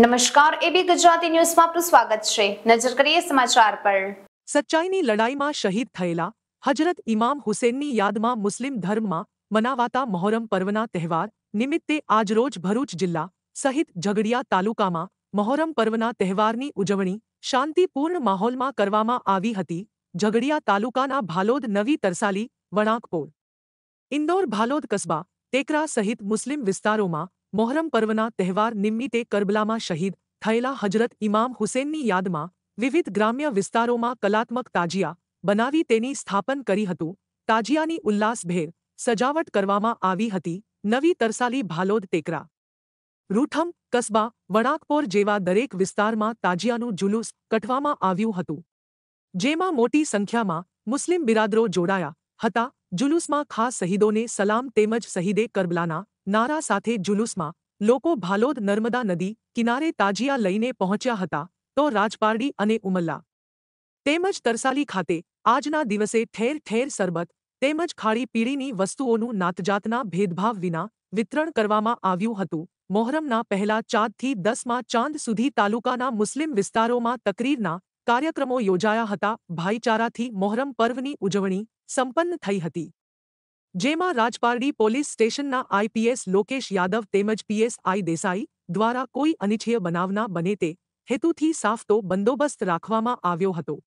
નમસ્કાર એબી ગુજરાતી ન્યૂઝમાં આપનું સ્વાગત છે નજર કરીએ સમાચાર પર સચ્ચાઈની લડાઈમાં શહીદ થયેલા હજરત ઇમામ હુસેનની યાદમાં મુસ્લિમ ધર્મમાં મનાવાતા મોહરમ પર્વના તહેવાર નિમિત્તે આજરોજ ભરૂચ જિલ્લા સહિત ઝઘડિયા તાલુકામાં મોહરમ પર્વના તહેવારની ઉજવણી શાંતિપૂર્ણ માહોલમાં કરવામાં આવી હતી ઝઘડિયા તાલુકાના ભાલોદ નવી તરસાલી વણાકપોર ઇન્દોર ભાલોદ કસ્બા ટેકરા સહિત મુસ્લિમ વિસ્તારોમાં મોહરમ પર્વના તહેવાર નિમિત્તે કરબલામાં શહીદ થયેલા હજરત ઇમામ હુસેનની યાદમાં વિવિધ ગ્રામ્ય વિસ્તારોમાં કલાત્મક તાજિયા બનાવી તેની સ્થાપન કરી હતું તાજિયાની ઉલ્લાસભેર સજાવટ કરવામાં આવી હતી નવી તરસાલી ભાલોદ ટેકરા રૂઠમ કસ્બા વણાકપોર જેવા દરેક વિસ્તારમાં તાજિયાનું જુલુસ કઠવામાં આવ્યું હતું જેમાં મોટી સંખ્યામાં મુસ્લિમ બિરાદરો જોડાયા હતા જુલુસમાં ખાસ શહીદોને સલામ તેમજ શહીદે કરબલાના નારા સાથે જુલુસમાં લોકો ભાલોદ નર્મદા નદી કિનારે તાજિયા લઈને પહોંચ્યા હતા તો રાજપારડી અને ઉમલ્લા તેમજ તરસાલી ખાતે આજના દિવસે ઠેર ઠેર સરબત તેમજ ખાડી પીળીની વસ્તુઓનું નાતજાતના ભેદભાવ વિના વિતરણ કરવામાં આવ્યું હતું મોહરમના પહેલા ચાંદથી દસમાં ચાંદ સુધી તાલુકાના મુસ્લિમ વિસ્તારોમાં તકરીરના કાર્યક્રમો યોજાયા હતા ભાઈચારાથી મોહરમ પર્વની ઉજવણી સંપન્ન થઈ હતી જેમાં રાજપારડી પોલીસ સ્ટેશનના આઈપીએસ લોકેશ યાદવ તેમજ પીએસઆઈ દેસાઈ દ્વારા કોઈ અનિચ્છીય બનાવના બને તે હેતુથી સાફતો બંદોબસ્ત રાખવામાં આવ્યો હતો